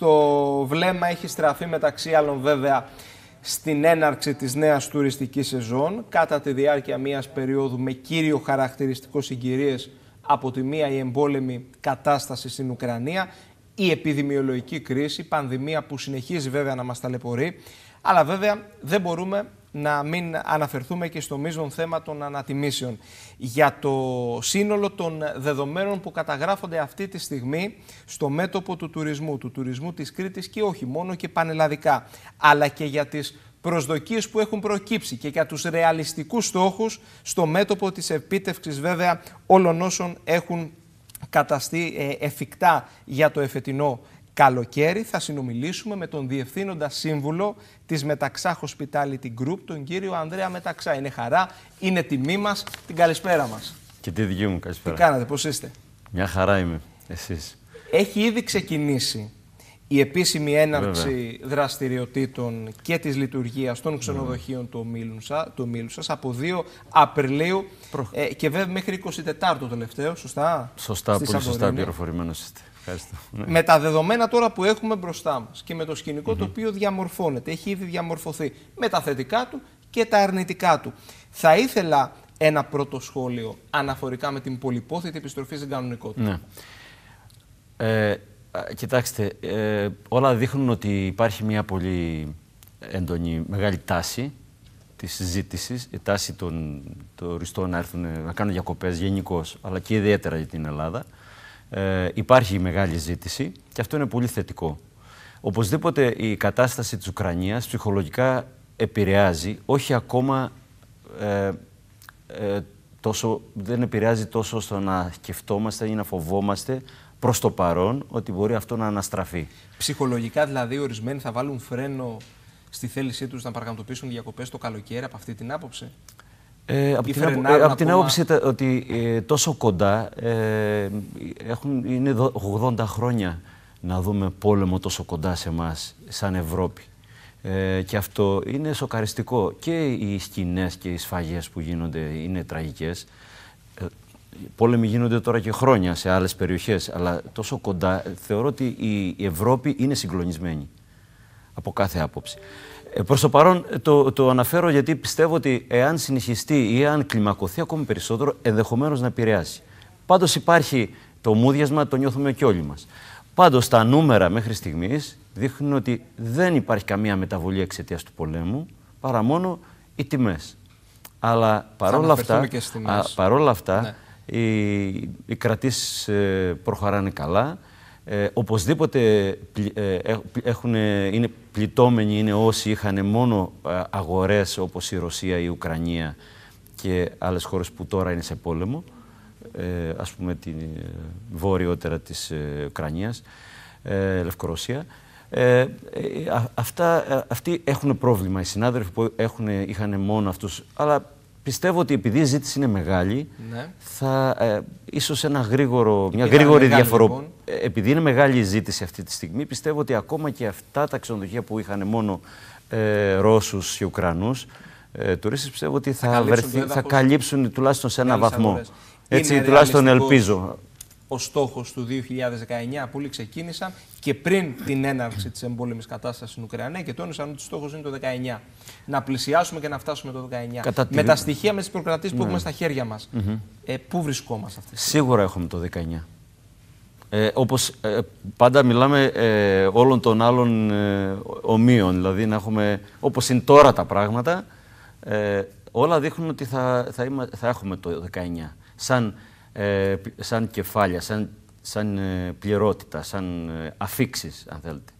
Το βλέμμα έχει στραφεί μεταξύ άλλων βέβαια στην έναρξη της νέας τουριστικής σεζόν κατά τη διάρκεια μιας περίοδου με κύριο χαρακτηριστικό συγκυρίες από τη μία η εμπόλεμη κατάσταση στην Ουκρανία, η επιδημιολογική κρίση, η πανδημία που συνεχίζει βέβαια να μας ταλαιπωρεί αλλά βέβαια δεν μπορούμε να μην αναφερθούμε και στο μείζον θέμα των ανατιμήσεων. Για το σύνολο των δεδομένων που καταγράφονται αυτή τη στιγμή στο μέτωπο του τουρισμού, του τουρισμού της Κρήτης και όχι μόνο και πανελλαδικά, αλλά και για τις προσδοκίες που έχουν προκύψει και για τους ρεαλιστικούς στόχους στο μέτωπο της επίτευξης βέβαια όλων όσων έχουν καταστεί ε, εφικτά για το εφετινό Καλοκαίρι θα συνομιλήσουμε με τον Διευθύνοντα Σύμβουλο της Μεταξά Hospitality Group, τον κύριο Ανδρέα Μεταξά. Είναι χαρά, είναι τιμή μας, την καλησπέρα μας. Και τη δική μου καλησπέρα. Τι κάνατε, πώς είστε. Μια χαρά είμαι, εσείς. Έχει ήδη ξεκινήσει η επίσημη έναρξη Βέβαια. δραστηριοτήτων και της λειτουργίας των ξενοδοχείων του ομίλου, σα από 2 Απριλίου ε, και βέβαια μέχρι 24 το τελευταίο, σωστά. Σωστά, πολύ σωστά πληροφορημένος είστε. Με τα δεδομένα τώρα που έχουμε μπροστά μας και με το σκηνικό το οποίο διαμορφώνεται, έχει ήδη διαμορφωθεί με τα θετικά του και τα αρνητικά του. Θα ήθελα ένα πρώτο σχόλιο αναφορικά με την πολυπόθητη επιστροφή στην κανονικότητα. Ναι. Ε, κοιτάξτε, ε, όλα δείχνουν ότι υπάρχει μια πολύ έντονη μεγάλη τάση της συζήτησης, η τάση των τουριστών να έρθουν να κάνουν διακοπές γενικώς, αλλά και ιδιαίτερα για την Ελλάδα ε, υπάρχει μεγάλη ζήτηση και αυτό είναι πολύ θετικό. Οπωσδήποτε η κατάσταση της Ουκρανίας ψυχολογικά επηρεάζει, όχι ακόμα ε, ε, τόσο, δεν επηρεάζει τόσο στο να σκεφτόμαστε ή να φοβόμαστε προς το παρόν ότι μπορεί αυτό να αναστραφεί. Ψυχολογικά δηλαδή ορισμένοι θα βάλουν φρένο στη θέλησή τους να παραγματοποιήσουν διακοπές το καλοκαίρι από αυτή την άποψη. Ε, ε, από, την, από την άποψη ότι ε, τόσο κοντά ε, έχουν, είναι 80 χρόνια να δούμε πόλεμο τόσο κοντά σε εμάς σαν Ευρώπη. Ε, και αυτό είναι σοκαριστικό. Και οι σκηνές και οι σφαγές που γίνονται είναι τραγικές. πόλεμοι γίνονται τώρα και χρόνια σε άλλες περιοχές, αλλά τόσο κοντά θεωρώ ότι η Ευρώπη είναι συγκλονισμένη από κάθε άποψη. Ε, προς το παρόν ε, το, το αναφέρω γιατί πιστεύω ότι εάν συνεχιστεί ή εάν κλιμακωθεί ακόμη περισσότερο, ενδεχομένως να επηρεάσει. Πάντως υπάρχει το μούδιασμα, το νιώθουμε και όλοι μας. Πάντως τα νούμερα μέχρι στιγμής δείχνουν ότι δεν υπάρχει καμία μεταβολή εξαιτίας του πολέμου, παρά μόνο οι τιμές. Αλλά παρόλα αυτά, ναι. οι, οι ε, προχωράνε καλά ε, οπωσδήποτε ε, είναι πληττόμενοι είναι όσοι είχαν μόνο ε, αγορές όπως η Ρωσία, η Ουκρανία και άλλες χώρες που τώρα είναι σε πόλεμο, ε, ας πούμε την ε, βόρειότερα της Ουκρανίας, Λευκορωσία. Ε, αυτά, αυτοί έχουν πρόβλημα, οι συνάδελφοι που έχουν, είχαν μόνο αυτούς. Αλλά Πιστεύω ότι επειδή η ζήτηση είναι μεγάλη, ναι. θα ε, ίσως ένα γρήγορο, μια γρήγορη διαφοροποίηση. Λοιπόν. Ε, επειδή είναι μεγάλη η ζήτηση αυτή τη στιγμή, πιστεύω ότι ακόμα και αυτά τα ξενοδοχεία που είχαν μόνο ε, Ρώσους και Ουκρανούς ε, τουρίστες, πιστεύω ότι θα, θα, καλύψουν, τουλάχιστον σε ένα βαθμό. Έτσι, τουλάχιστον ελπίζω ο στόχος του 2019. που όλοι ξεκίνησαν και πριν την έναρξη της εμπόλεμης κατάστασης στην Ουκρανία και τόνισαν ότι ο στόχος είναι το 19. Να πλησιάσουμε και να φτάσουμε το 19. με τα στοιχεία, με τις προκρατήσεις που ναι, έχουμε ναι. στα χέρια μας, ε, πού βρισκόμαστε αυτή Σίγουρα έχουμε το 19. Ε, όπως ε, πάντα μιλάμε ε, όλων των άλλων ε, ομοίων, δηλαδή να έχουμε, όπως είναι τώρα τα πράγματα, ε, όλα δείχνουν ότι θα, θα, είμα, θα έχουμε το 19. Σαν ε, σαν κεφάλια, σαν, σαν ε, πληρότητα, σαν ε, αφήξεις, αν θέλετε.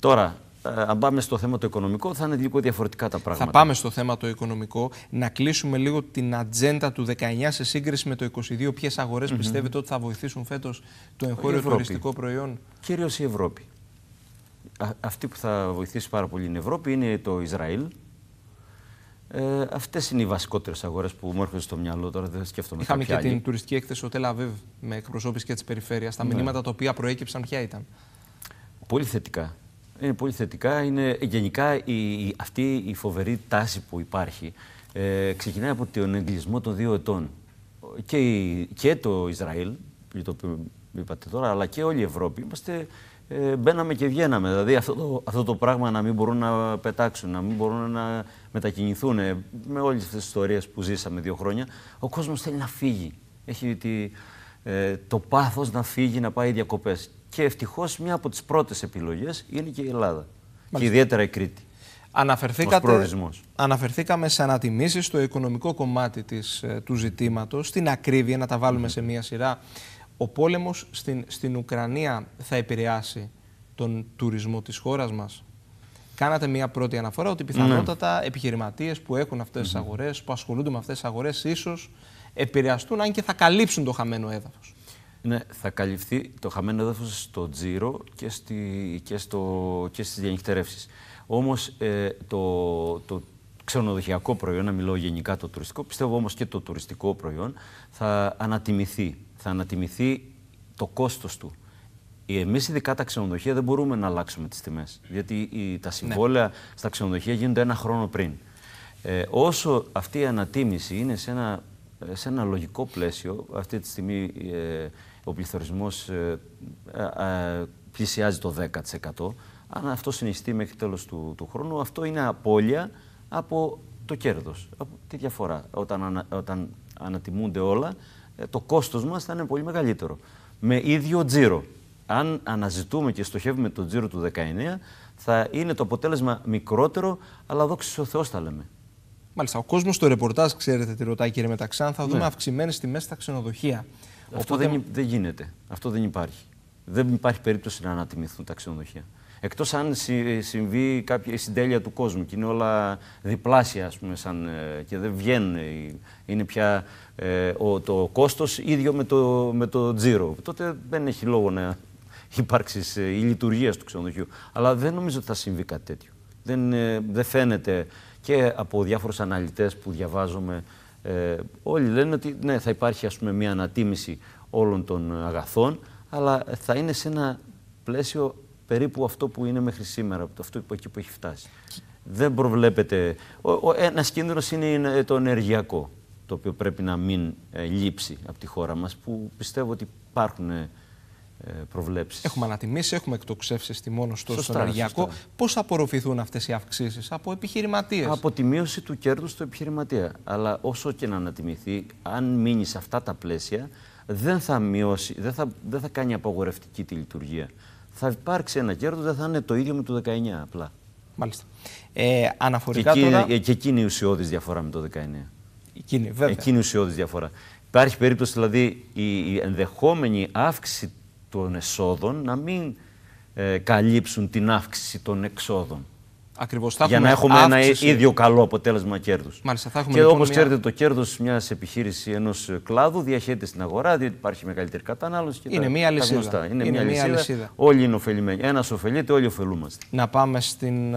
Τώρα, αν πάμε στο θέμα το οικονομικό, θα είναι λίγο διαφορετικά τα πράγματα. Θα πάμε στο θέμα το οικονομικό. Να κλείσουμε λίγο την ατζέντα του 19 σε σύγκριση με το 22. Ποιες αγορές mm πιστεύετε ότι θα βοηθήσουν φέτος το εγχώριο τουριστικό προϊόν, Κυρίως η Ευρώπη. αυτή που θα βοηθήσει πάρα πολύ την Ευρώπη είναι το Ισραήλ, ε, Αυτές είναι οι βασικότερες αγορές που μου έρχονται στο μυαλό τώρα, δεν σκέφτομαι Είχαμε και άλλη. την τουριστική έκθεση στο Τελαβίβ με εκπροσώπηση και της περιφέρειας. Τα ναι. μηνύματα τα οποία προέκυψαν, ποια ήταν. Πολύ θετικά. Είναι πολύ θετικά. Είναι γενικά η, η, αυτή η φοβερή τάση που υπάρχει. Ε, ξεκινάει από τον εγκλισμό των δύο ετών. Και, η, και το Ισραήλ, για το οποίο είπατε τώρα, αλλά και όλη η Ευρώπη. Είμαστε ε, μπαίναμε και βγαίναμε. Δηλαδή αυτό το, αυτό το πράγμα να μην μπορούν να πετάξουν, να μην μπορούν να μετακινηθούν ε, με όλες αυτές τις ιστορίες που ζήσαμε δύο χρόνια, ο κόσμος θέλει να φύγει. Έχει τη, ε, το πάθος να φύγει, να πάει διακοπές. Και ευτυχώς μια από τις πρώτες επιλογές είναι και η Ελλάδα. Και ιδιαίτερα η Κρήτη. Αναφερθήκατε, αναφερθήκαμε σε ανατιμήσεις στο οικονομικό κομμάτι της, του ζητήματος, στην ακρίβεια, να τα βάλουμε σε μία σειρά ο πόλεμος στην, στην Ουκρανία θα επηρεάσει τον τουρισμό της χώρας μας. Κάνατε μια πρώτη αναφορά ότι ναι. πιθανότατα ναι. επιχειρηματίες που έχουν αυτές τις αγορές, που ασχολούνται με αυτές τις αγορές, ίσως επηρεαστούν, αν και θα καλύψουν το χαμένο έδαφος. Ναι, θα καλυφθεί το χαμένο έδαφος στο τζίρο και, στη, και, στο, και στις διανυκτερεύσεις. Όμως ε, το, το ξενοδοχειακό προϊόν, να μιλώ γενικά το τουριστικό, πιστεύω όμως και το τουριστικό προϊόν θα ανατιμηθεί θα ανατιμηθεί το κόστος του. Ε, Εμείς, ειδικά τα ξενοδοχεία, δεν μπορούμε να αλλάξουμε τις τιμές. Γιατί η, τα ναι. συμβόλαια στα ξενοδοχεία γίνονται ένα χρόνο πριν. Ε, όσο αυτή η ανατίμηση είναι σε ένα, σε ένα λογικό πλαίσιο, αυτή τη στιγμή ε, ο πληθωρισμός ε, πλησιάζει το 10%. Αν αυτό συνεχιστεί μέχρι τέλος του, του χρόνου, αυτό είναι απώλεια από το κέρδος. Τι διαφορά. Όταν, όταν ανατιμούνται όλα, ε, το κόστος μας θα είναι πολύ μεγαλύτερο. Με ίδιο τζίρο. Αν αναζητούμε και στοχεύουμε το τζίρο του 19, θα είναι το αποτέλεσμα μικρότερο, αλλά δόξα ο Θεός τα λέμε. Μάλιστα, ο κόσμος στο ρεπορτάζ, ξέρετε τι ρωτάει κύριε Μεταξάν, θα δούμε ναι. αυξημένες τιμές στα ξενοδοχεία. Αυτό δεν, δεν γίνεται. Αυτό δεν υπάρχει. Δεν υπάρχει περίπτωση να ανατιμηθούν τα ξενοδοχεία. Εκτός αν συμβεί κάποια συντέλεια του κόσμου και είναι όλα διπλάσια, ας πούμε, σαν, ε, και δεν βγαίνουν. Είναι πια ε, ο, το κόστος ίδιο με το, με το τζίρο. Τότε δεν έχει λόγο να υπάρξεις ε, η λειτουργία του ξενοδοχείου. Αλλά δεν νομίζω ότι θα συμβεί κάτι τέτοιο. Δεν, φαίνεται και από διάφορους αναλυτές που διαβάζουμε. όλοι λένε ότι ναι, θα υπάρχει ας πούμε, μια ανατίμηση όλων των αγαθών, αλλά θα είναι σε ένα πλαίσιο περίπου αυτό που είναι μέχρι σήμερα, από αυτό που, εκεί που έχει φτάσει. Δεν προβλέπεται. Ένας κίνδυνος είναι το ενεργειακό, το οποίο πρέπει να μην ε, λείψει από τη χώρα μας, που πιστεύω ότι υπάρχουν. Ε, προβλέψεις. Έχουμε ανατιμήσει, έχουμε εκτοξεύσει τη μόνο στο ενεργειακό. Πώς θα απορροφηθούν αυτές οι αυξήσεις, από επιχειρηματίες. Από τη μείωση του κέρδους του επιχειρηματία. Αλλά όσο και να ανατιμηθεί, αν μείνει σε αυτά τα πλαίσια, δεν θα μειώσει, δεν θα, δεν θα κάνει απαγορευτική τη λειτουργία θα υπάρξει ένα κέρδος, δεν θα είναι το ίδιο με το 19 απλά. Μάλιστα. Ε, αναφορικά και, τώρα... και εκεί είναι η ουσιώδης διαφορά με το 19. Εκείνη, βέβαια. η ουσιώδης διαφορά. Υπάρχει περίπτωση δηλαδή η, ενδεχόμενη αύξηση των εσόδων να μην ε, καλύψουν την αύξηση των εξόδων για να έχουμε ένα ίδιο καλό αποτέλεσμα κέρδους. Μάλιστα, θα έχουμε και λοιπόν όπως ξέρετε, το κέρδος μιας επιχείρησης ενός κλάδου διαχέεται στην αγορά, διότι υπάρχει μεγαλύτερη κατανάλωση. Και είναι, τα... μια τα είναι, μια λυσίδα. Είναι, μια, Όλοι είναι ωφελημένοι. Ένας ωφελείται, όλοι ωφελούμαστε. Να πάμε στην,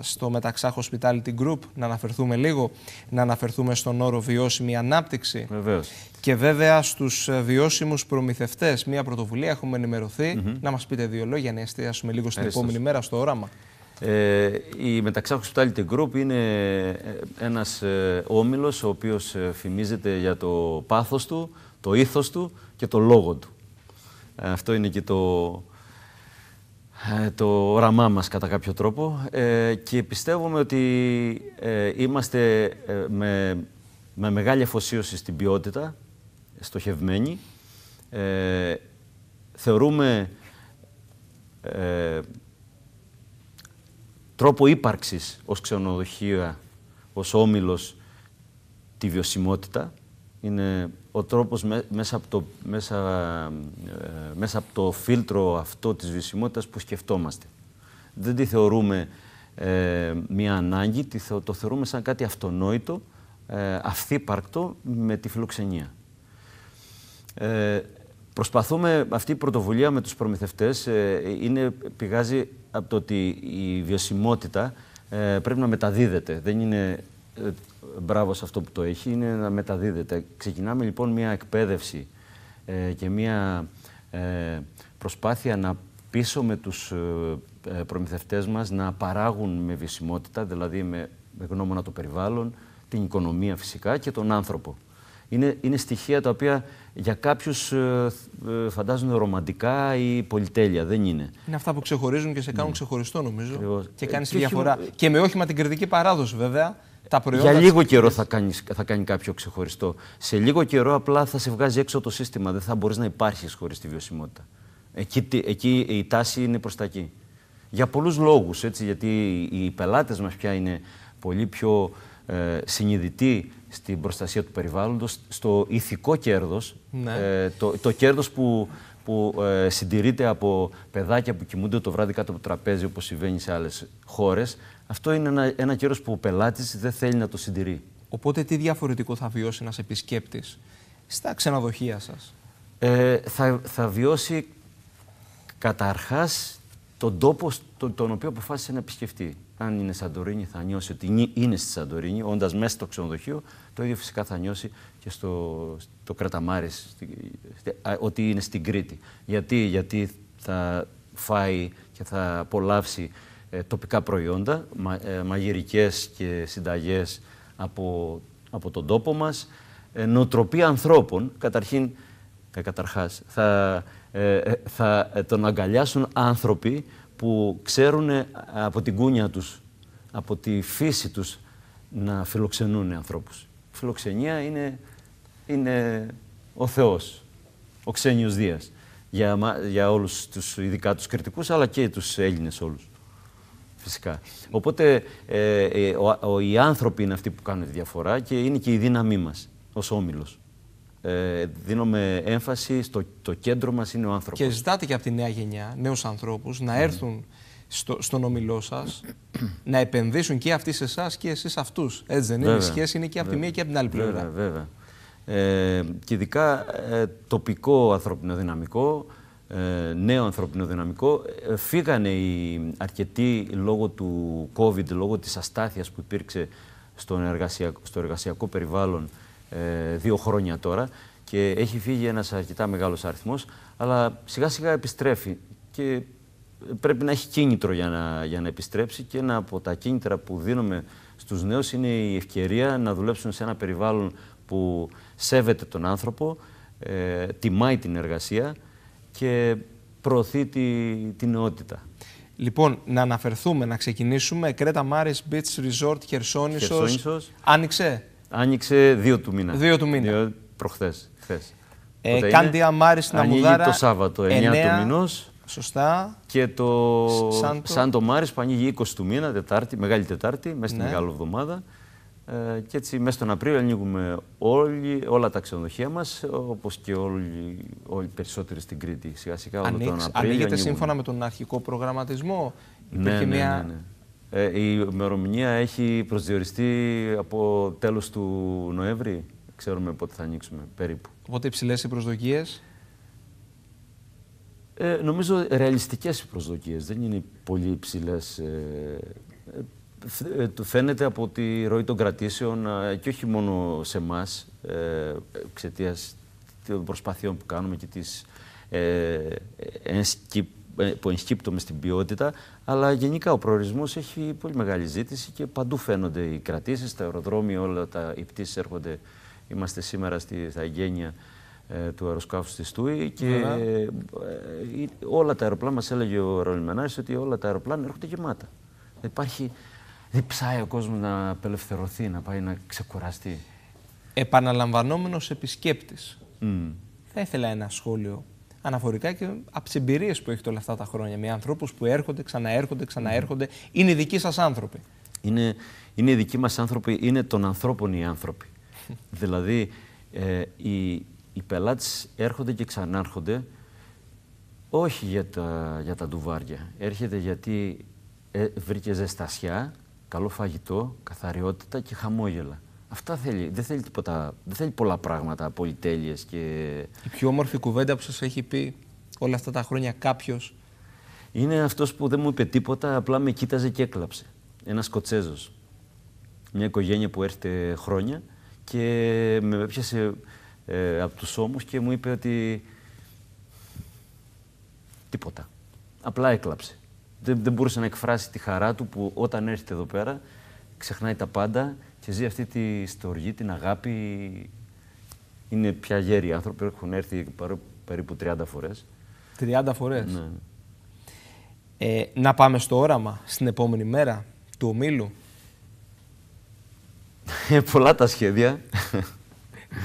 στο Μεταξά Hospitality Group, να αναφερθούμε λίγο, να αναφερθούμε στον όρο βιώσιμη ανάπτυξη. Βεβαίως. Και βέβαια στους ε, βιώσιμους προμηθευτές, μια πρωτοβουλία έχουμε ενημερωθεί. Mm -hmm. Να μας πείτε δύο λόγια, να εστιάσουμε λίγο στην επόμενη μέρα στο όραμα. Ε, η Μεταξά Hospitality Group είναι ε, ένας ε, όμιλος ο οποίος ε, φημίζεται για το πάθος του, το ήθος του και το λόγο του. Ε, αυτό είναι και το, το όραμά μας κατά κάποιο τρόπο και πιστεύουμε ότι είμαστε με, με μεγάλη αφοσίωση στην ποιότητα, στοχευμένοι. Ε, θεωρούμε τρόπο ύπαρξης ως ξενοδοχεία, ως όμιλος, τη βιωσιμότητα. Είναι ο τρόπος ε, μέσα, από το, φίλτρο αυτό της βιωσιμότητας που σκεφτόμαστε. Δεν τη θεωρούμε ε, μία ανάγκη, τη, το θεωρούμε σαν κάτι αυτονόητο, ε, αυθύπαρκτο με τη φιλοξενία. Ε, Προσπαθούμε, αυτή η πρωτοβουλία με τους προμηθευτές ε, είναι, πηγάζει από το ότι η βιωσιμότητα ε, πρέπει να μεταδίδεται. Δεν είναι ε, μπράβο σε αυτό που το έχει, είναι να μεταδίδεται. Ξεκινάμε λοιπόν μια εκπαίδευση ε, και μια προσπάθεια να με τους προμηθευτές μας να παράγουν με βιωσιμότητα, δηλαδή με, με γνώμονα το περιβάλλον, την οικονομία φυσικά και τον άνθρωπο. Είναι, είναι στοιχεία τα οποία για κάποιους ε, ε, φαντάζονται ρομαντικά ή πολυτέλεια. Δεν είναι. Είναι αυτά που ξεχωρίζουν και σε κάνουν ναι. ξεχωριστό, νομίζω. Και κάνεις διαφορά. Και με όχημα την κριτική παράδοση, βέβαια. Τα προϊόντα για λίγο της... καιρό θα, θα κάνει κάποιο ξεχωριστό. Σε λίγο καιρό απλά θα σε βγάζει έξω το σύστημα. Δεν θα μπορείς να υπάρχεις χωρίς τη βιωσιμότητα. Εκεί, εκεί η τάση είναι προς τα εκεί. Για πολλούς λόγους. Γιατί οι πελάτες μας πια είναι πολύ πιο ε, συνειδητή στην προστασία του περιβάλλοντος, στο ηθικό κέρδος, ναι. ε, το, το κέρδος που, που ε, συντηρείται από παιδάκια που κοιμούνται το βράδυ κάτω από το τραπέζι όπως συμβαίνει σε άλλες χώρες. Αυτό είναι ένα, ένα κέρδος που ο πελάτης δεν θέλει να το συντηρεί. Οπότε τι διαφορετικό θα βιώσει ένας επισκέπτης στα ξενοδοχεία σας. θα, θα βιώσει καταρχάς τον τόπο στον οποίο αποφάσισε να επισκεφτεί αν είναι Σαντορίνη, θα νιώσει ότι είναι στη Σαντορίνη, όντας μέσα στο ξενοδοχείο, το ίδιο φυσικά θα νιώσει και στο, στο Κραταμάρι, ότι είναι στην Κρήτη. Γιατί, γιατί θα φάει και θα απολαύσει ε, τοπικά προϊόντα, μα, ε, μαγειρικές και συνταγές από, από τον τόπο μας, ε, ανθρώπων, καταρχήν, καταρχάς, θα, ε, θα τον αγκαλιάσουν άνθρωποι που ξέρουν ε, από την κούνια τους, από τη φύση τους να φιλοξενούν ανθρώπους. φιλοξενία είναι, είναι ο Θεός, ο Ξένιος Δίας για, για όλους τους ειδικά τους κριτικούς αλλά και τους Έλληνες όλους. Φυσικά. Οπότε ε, ε οι άνθρωποι είναι αυτοί που κάνουν τη διαφορά και είναι και η δύναμή μας ως όμιλος ε, δίνουμε έμφαση στο το κέντρο μας είναι ο άνθρωπος. Και ζητάτε και από τη νέα γενιά, νέους ανθρώπους, να ναι. έρθουν στο, στον ομιλό σας, να επενδύσουν και αυτοί σε εσάς και εσείς αυτούς. Έτσι δεν είναι, η σχέση είναι και από τη μία και από την άλλη πλευρά. Βέβαια, ε, και ειδικά ε, τοπικό ανθρώπινο δυναμικό, ε, νέο ανθρώπινο δυναμικό. Φύγανε οι αρκετοί λόγω του COVID, λόγω της αστάθειας που υπήρξε στο εργασιακό περιβάλλον ε, δύο χρόνια τώρα και έχει φύγει ένας αρκετά μεγάλος αριθμός, αλλά σιγά σιγά επιστρέφει και πρέπει να έχει κίνητρο για να, για να επιστρέψει και ένα από τα κίνητρα που δίνουμε στους νέους είναι η ευκαιρία να δουλέψουν σε ένα περιβάλλον που σέβεται τον άνθρωπο, ε, τιμάει την εργασία και προωθεί τη, την νεότητα. Λοιπόν, να αναφερθούμε, να ξεκινήσουμε. Κρέτα Μάρις Beach Resort Χερσόνησος. Χερσόνησος. Άνοιξε. Άνοιξε 2 του μήνα. Δύο του μήνα. Προχθέ. προχθές, Ε, Κάντια αμάρι στην Αμουδάρα. το Σάββατο, 9, του μηνός. Σωστά. Και το Σάντο, Μάρις που ανοίγει 20 του μήνα, Τετάρτη, Μεγάλη Τετάρτη, μέσα στην ναι. Μεγάλη Εβδομάδα. Ε, και έτσι μέσα στον Απρίλιο ανοίγουμε όλα τα ξενοδοχεία μας, όπως και όλοι, οι περισσότεροι στην Κρήτη. Σιγά σιγά τον Απρίλιο. Ανοίγεται ανοίγουμε. σύμφωνα με τον αρχικό προγραμματισμό. Ναι, ναι, ναι, ναι, μια ε, η ημερομηνία έχει προσδιοριστεί από τέλος του Νοέμβρη. Ξέρουμε πότε θα ανοίξουμε περίπου. Οπότε υψηλές οι προσδοκίες. Ε, νομίζω ρεαλιστικές οι προσδοκίες. Δεν είναι πολύ υψηλές. Ε, ε, ε φαίνεται από τη ροή των κρατήσεων και όχι μόνο σε εμάς εξαιτίας των προσπαθειών που κάνουμε και της ε, ε, που ενσκύπτουμε στην ποιότητα, αλλά γενικά ο προορισμός έχει πολύ μεγάλη ζήτηση και παντού φαίνονται οι κρατήσεις, τα αεροδρόμια, όλα τα οι πτήσεις έρχονται. Είμαστε σήμερα στη, στα ε, του αεροσκάφους της Τούη και ε, όλα τα αεροπλάνα, μας έλεγε ο Ρολιμενάρη, ότι όλα τα αεροπλάνα έρχονται γεμάτα. Υπάρχει, ψάει ο κόσμος να απελευθερωθεί, να πάει να ξεκουραστεί. Επαναλαμβανόμενος επισκέπτης. Mm. Θα ήθελα ένα σχόλιο αναφορικά και από τι εμπειρίε που έχετε όλα αυτά τα χρόνια. Με ανθρώπους που έρχονται, ξαναέρχονται, ξαναέρχονται. Είναι δικοί σας άνθρωποι. Είναι, είναι οι δικοί μας άνθρωποι, είναι των ανθρώπων οι άνθρωποι. δηλαδή, ε, οι, οι πελάτες έρχονται και ξανάρχονται όχι για τα, για τα ντουβάρια. Έρχεται γιατί ε, βρήκε ζεστασιά, καλό φαγητό, καθαριότητα και χαμόγελα. Αυτά θέλει. Δεν θέλει, τίποτα, δεν θέλει πολλά πράγματα, πολυτέλειες. Και... Η πιο όμορφη κουβέντα που σας έχει πει όλα αυτά τα χρόνια κάποιος. Είναι αυτός που δεν μου είπε τίποτα, απλά με κοίταζε και έκλαψε. Ένας Σκοτσέζος. Μια οικογένεια που έρχεται χρόνια και με έπιασε ε, από τους ώμους και μου είπε ότι τίποτα. Απλά έκλαψε. Δεν, δεν μπορούσε να εκφράσει τη χαρά του που όταν έρχεται εδώ πέρα ξεχνάει τα πάντα και ζει αυτή τη στοργή, την αγάπη. Είναι πια γέροι άνθρωποι, έχουν έρθει περίπου 30 φορές. 30 φορές. Ναι. Ε, να πάμε στο όραμα, στην επόμενη μέρα του ομίλου. Ε, πολλά τα σχέδια.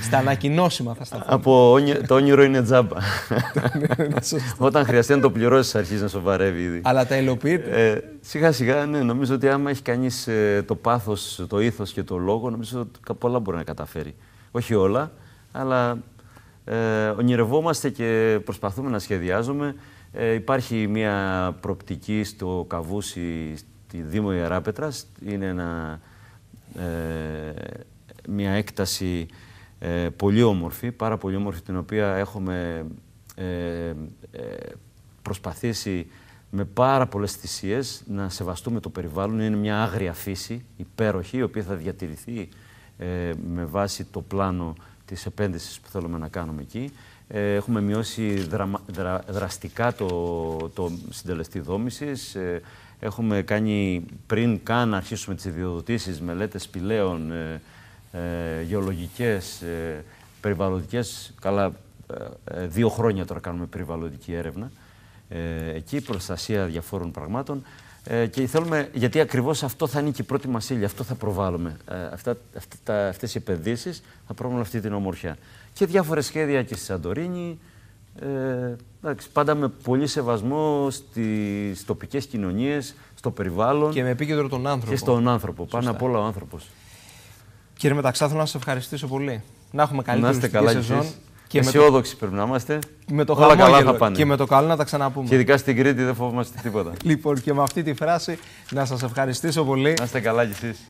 Στα ανακοινώσιμα θα σταθώ. Από το όνειρο είναι τζάμπα. Ναι, ναι, Όταν χρειαστεί να το πληρώσεις, αρχίζει να σοβαρεύει ήδη. Αλλά τα υλοποιείται. Ε, σιγά σιγά, ναι, νομίζω ότι άμα έχει κανείς ε, το πάθος, το ήθος και το λόγο, νομίζω ότι πολλά μπορεί να καταφέρει. Όχι όλα, αλλά ε, ονειρευόμαστε και προσπαθούμε να σχεδιάζουμε. Ε, υπάρχει μια προπτική στο Καβούσι, στη Δήμο Ιεράπετρας. Είναι ένα, ε, μια έκταση ε, πολύ όμορφη, πάρα πολύ όμορφη, την οποία έχουμε ε, ε προσπαθήσει με πάρα πολλές θυσίες να σεβαστούμε το περιβάλλον. Είναι μια άγρια φύση, υπέροχη, η οποία θα διατηρηθεί ε, με βάση το πλάνο της επένδυσης που θέλουμε να κάνουμε εκεί. Ε, έχουμε μειώσει δραστικά το, το συντελεστή δόμησης. έχουμε κάνει πριν καν αρχίσουμε τις ιδιοδοτήσεις, μελέτες πιλέων, ε, γεωλογικές, ε, περιβαλλοντικές, καλά ε, ε, δύο χρόνια τώρα κάνουμε περιβαλλοντική έρευνα, ε, εκεί προστασία διαφόρων πραγμάτων και θέλουμε, γιατί ακριβώς αυτό θα είναι και η πρώτη μας ύλη, αυτό θα προβάλλουμε, αυτά, αυτά, τα, αυτές οι επενδύσεις θα προβάλλουν αυτή την ομορφιά. Και διάφορα σχέδια και στη Σαντορίνη, ε, εντάξει, πάντα με πολύ σεβασμό στις τοπικές κοινωνίες, στο περιβάλλον. Και με επίκεντρο τον άνθρωπο. Και στον άνθρωπο, Σωστά. πάνω απ' όλα ο άνθρωπος. Κύριε Μεταξά, θέλω να σας ευχαριστήσω πολύ. Να έχουμε καλή σεζόν. Και Αισιόδοξοι πρέπει να είμαστε. Με το Όλα καλά θα πάνε. Και με το καλό να τα ξαναπούμε. Και ειδικά στην Κρήτη δεν φοβόμαστε τίποτα. λοιπόν, και με αυτή τη φράση να σας ευχαριστήσω πολύ. Να είστε καλά κι εσείς.